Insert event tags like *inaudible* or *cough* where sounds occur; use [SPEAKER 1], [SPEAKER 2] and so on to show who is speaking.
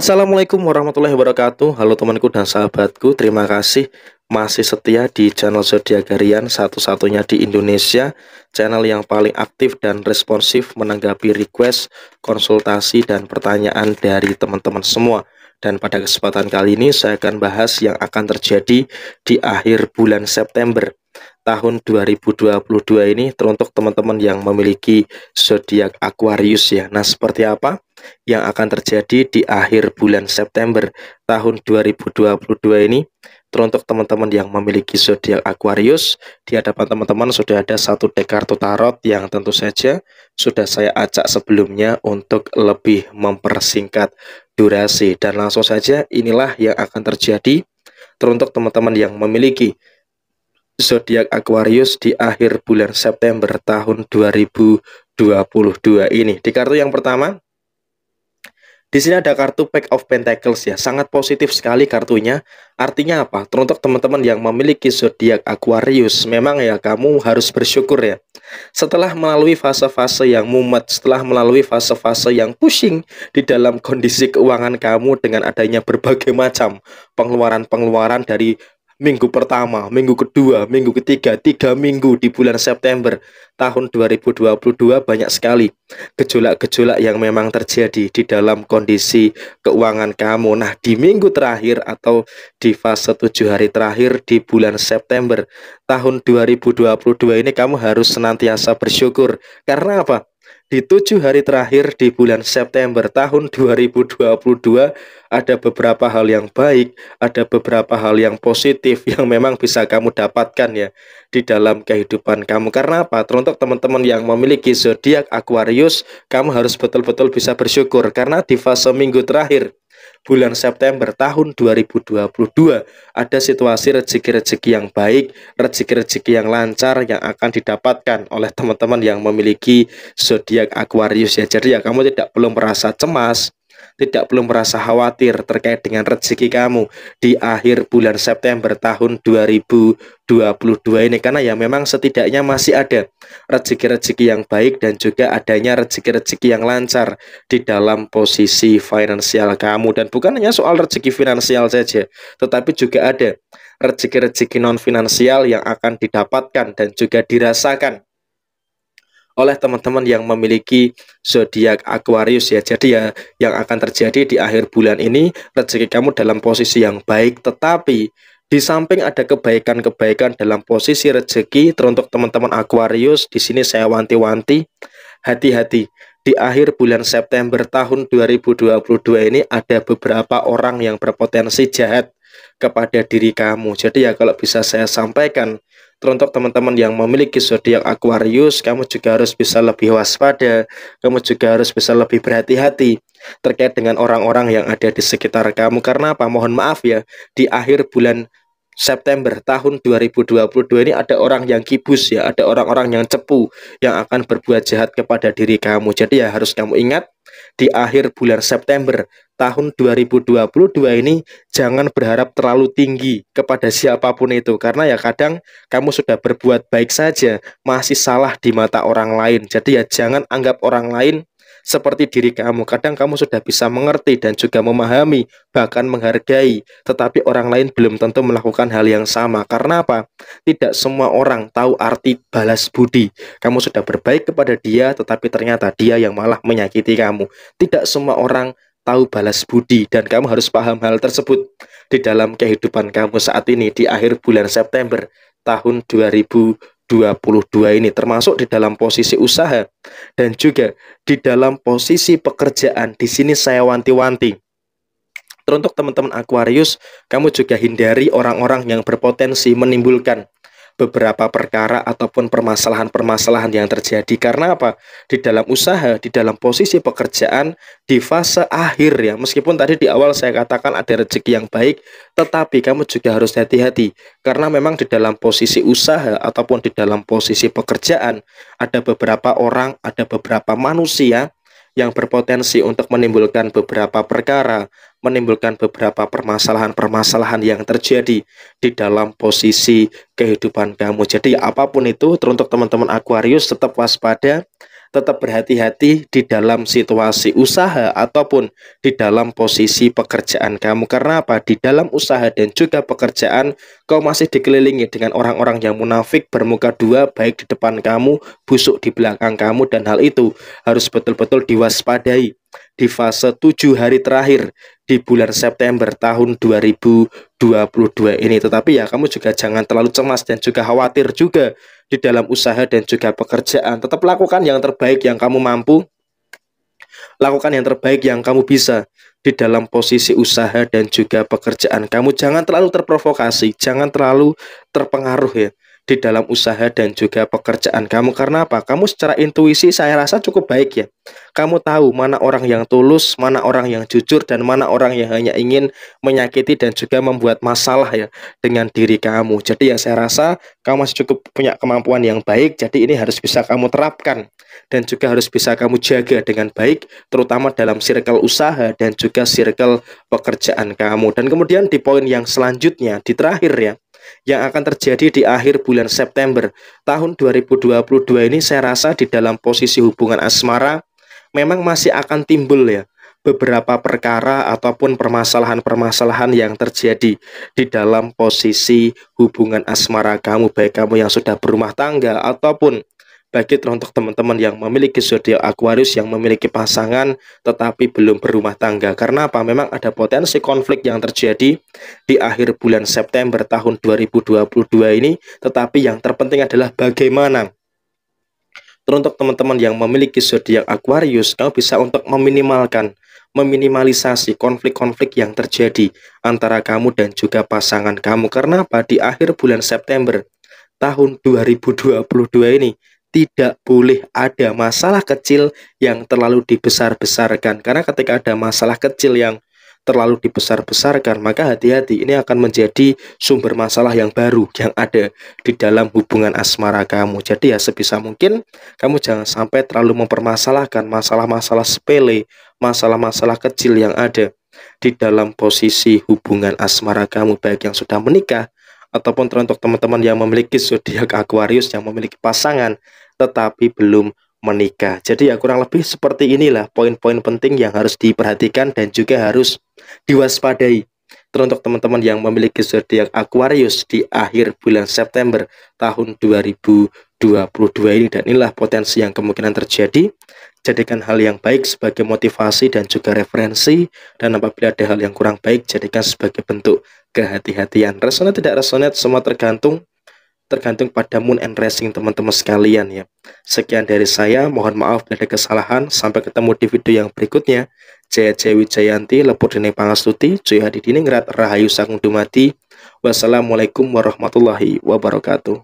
[SPEAKER 1] Assalamualaikum warahmatullahi wabarakatuh Halo temanku dan sahabatku Terima kasih masih setia di channel Zodiac Satu-satunya di Indonesia Channel yang paling aktif dan responsif Menanggapi request, konsultasi, dan pertanyaan dari teman-teman semua dan pada kesempatan kali ini saya akan bahas yang akan terjadi di akhir bulan September tahun 2022 ini teruntuk teman-teman yang memiliki zodiak Aquarius ya. Nah, seperti apa yang akan terjadi di akhir bulan September tahun 2022 ini? Teruntuk teman-teman yang memiliki zodiak Aquarius, di hadapan teman-teman sudah ada satu dek tarot yang tentu saja sudah saya acak sebelumnya untuk lebih mempersingkat durasi dan langsung saja inilah yang akan terjadi teruntuk teman-teman yang memiliki zodiak Aquarius di akhir bulan September tahun 2022 ini. Di kartu yang pertama, di sini ada kartu Pack of Pentacles ya, sangat positif sekali kartunya. Artinya apa? Untuk teman-teman yang memiliki zodiak Aquarius, memang ya kamu harus bersyukur ya. Setelah melalui fase-fase yang mumet, setelah melalui fase-fase yang pusing di dalam kondisi keuangan kamu dengan adanya berbagai macam pengeluaran-pengeluaran dari minggu pertama, minggu kedua, minggu ketiga, tiga minggu di bulan September tahun 2022 banyak sekali gejolak-gejolak yang memang terjadi di dalam kondisi keuangan kamu. Nah, di minggu terakhir atau di fase tujuh hari terakhir di bulan September tahun 2022 ini kamu harus senantiasa bersyukur. Karena apa? Di tujuh hari terakhir di bulan September tahun 2022, ada beberapa hal yang baik, ada beberapa hal yang positif *laughs* yang memang bisa kamu dapatkan ya di dalam kehidupan kamu. Karena apa? Untuk teman-teman yang memiliki zodiak Aquarius, kamu harus betul-betul bisa bersyukur karena di fase minggu terakhir bulan September tahun 2022 ada situasi rezeki-rezeki yang baik, rezeki-rezeki yang lancar yang akan didapatkan oleh teman-teman yang memiliki zodiak Aquarius ya. Jadi ya kamu tidak perlu merasa cemas, tidak perlu merasa khawatir terkait dengan rezeki kamu di akhir bulan September tahun 2022 ini karena ya memang setidaknya masih ada rezeki-rezeki yang baik dan juga adanya rezeki-rezeki yang lancar di dalam posisi finansial kamu dan bukan hanya soal rezeki finansial saja tetapi juga ada rezeki-rezeki non finansial yang akan didapatkan dan juga dirasakan oleh teman-teman yang memiliki zodiak Aquarius ya. Jadi ya yang akan terjadi di akhir bulan ini rezeki kamu dalam posisi yang baik tetapi di samping ada kebaikan-kebaikan dalam posisi rezeki teruntuk teman-teman Aquarius, di sini saya wanti-wanti hati-hati. Di akhir bulan September tahun 2022 ini ada beberapa orang yang berpotensi jahat kepada diri kamu. Jadi ya kalau bisa saya sampaikan, Teruntuk teman-teman yang memiliki zodiak Aquarius, kamu juga harus bisa lebih waspada, kamu juga harus bisa lebih berhati-hati terkait dengan orang-orang yang ada di sekitar kamu. Karena apa? Mohon maaf ya, di akhir bulan September tahun 2022 ini ada orang yang kibus ya, ada orang-orang yang cepu yang akan berbuat jahat kepada diri kamu. Jadi ya harus kamu ingat di akhir bulan September tahun 2022 ini jangan berharap terlalu tinggi kepada siapapun itu karena ya kadang kamu sudah berbuat baik saja masih salah di mata orang lain. Jadi ya jangan anggap orang lain seperti diri kamu. Kadang kamu sudah bisa mengerti dan juga memahami bahkan menghargai, tetapi orang lain belum tentu melakukan hal yang sama. Karena apa? Tidak semua orang tahu arti balas budi. Kamu sudah berbaik kepada dia, tetapi ternyata dia yang malah menyakiti kamu. Tidak semua orang tahu balas budi dan kamu harus paham hal tersebut di dalam kehidupan kamu saat ini di akhir bulan September tahun 2022 ini termasuk di dalam posisi usaha dan juga di dalam posisi pekerjaan di sini saya wanti-wanti untuk teman-teman Aquarius kamu juga hindari orang-orang yang berpotensi menimbulkan beberapa perkara ataupun permasalahan-permasalahan yang terjadi. Karena apa? Di dalam usaha, di dalam posisi pekerjaan, di fase akhir ya. Meskipun tadi di awal saya katakan ada rezeki yang baik, tetapi kamu juga harus hati-hati. Karena memang di dalam posisi usaha ataupun di dalam posisi pekerjaan, ada beberapa orang, ada beberapa manusia yang berpotensi untuk menimbulkan beberapa perkara menimbulkan beberapa permasalahan-permasalahan yang terjadi di dalam posisi kehidupan kamu. Jadi apapun itu teruntuk teman-teman Aquarius tetap waspada, tetap berhati-hati di dalam situasi usaha ataupun di dalam posisi pekerjaan kamu. Karena apa? Di dalam usaha dan juga pekerjaan, kau masih dikelilingi dengan orang-orang yang munafik bermuka dua baik di depan kamu, busuk di belakang kamu dan hal itu harus betul-betul diwaspadai di fase tujuh hari terakhir di bulan September tahun 2022 ini. Tetapi ya kamu juga jangan terlalu cemas dan juga khawatir juga di dalam usaha dan juga pekerjaan. Tetap lakukan yang terbaik yang kamu mampu. Lakukan yang terbaik yang kamu bisa di dalam posisi usaha dan juga pekerjaan kamu. Jangan terlalu terprovokasi, jangan terlalu terpengaruh ya di dalam usaha dan juga pekerjaan kamu. Karena apa? Kamu secara intuisi saya rasa cukup baik ya. Kamu tahu mana orang yang tulus, mana orang yang jujur, dan mana orang yang hanya ingin menyakiti dan juga membuat masalah ya dengan diri kamu. Jadi ya saya rasa kamu masih cukup punya kemampuan yang baik. Jadi ini harus bisa kamu terapkan dan juga harus bisa kamu jaga dengan baik, terutama dalam circle usaha dan juga circle pekerjaan kamu. Dan kemudian di poin yang selanjutnya, di terakhir ya, yang akan terjadi di akhir bulan September tahun 2022 ini saya rasa di dalam posisi hubungan asmara memang masih akan timbul ya beberapa perkara ataupun permasalahan-permasalahan yang terjadi di dalam posisi hubungan asmara kamu baik kamu yang sudah berumah tangga ataupun bagi teruntuk teman-teman yang memiliki zodiak Aquarius yang memiliki pasangan tetapi belum berumah tangga. Karena apa? Memang ada potensi konflik yang terjadi di akhir bulan September tahun 2022 ini, tetapi yang terpenting adalah bagaimana Teruntuk teman-teman yang memiliki zodiak Aquarius, kamu eh, bisa untuk meminimalkan, meminimalisasi konflik-konflik yang terjadi antara kamu dan juga pasangan kamu. Karena apa? Di akhir bulan September tahun 2022 ini tidak boleh ada masalah kecil yang terlalu dibesar-besarkan. Karena ketika ada masalah kecil yang terlalu dibesar-besarkan, maka hati-hati ini akan menjadi sumber masalah yang baru yang ada di dalam hubungan asmara kamu. Jadi ya sebisa mungkin kamu jangan sampai terlalu mempermasalahkan masalah-masalah sepele, masalah-masalah kecil yang ada di dalam posisi hubungan asmara kamu baik yang sudah menikah ataupun teruntuk teman-teman yang memiliki zodiak Aquarius yang memiliki pasangan tetapi belum menikah. Jadi ya kurang lebih seperti inilah poin-poin penting yang harus diperhatikan dan juga harus diwaspadai. Teruntuk teman-teman yang memiliki zodiak Aquarius di akhir bulan September tahun 2022 ini dan inilah potensi yang kemungkinan terjadi. Jadikan hal yang baik sebagai motivasi dan juga referensi dan apabila ada hal yang kurang baik jadikan sebagai bentuk kehati-hatian. Resonate tidak resonate semua tergantung tergantung pada moon and racing teman-teman sekalian ya. Sekian dari saya, mohon maaf bila ada kesalahan. Sampai ketemu di video yang berikutnya. Jaya Jaya Wijayanti, Lepur Dini Pangastuti, Joyo Hadi Diningrat, Rahayu Sagung Dumati. Wassalamualaikum warahmatullahi wabarakatuh.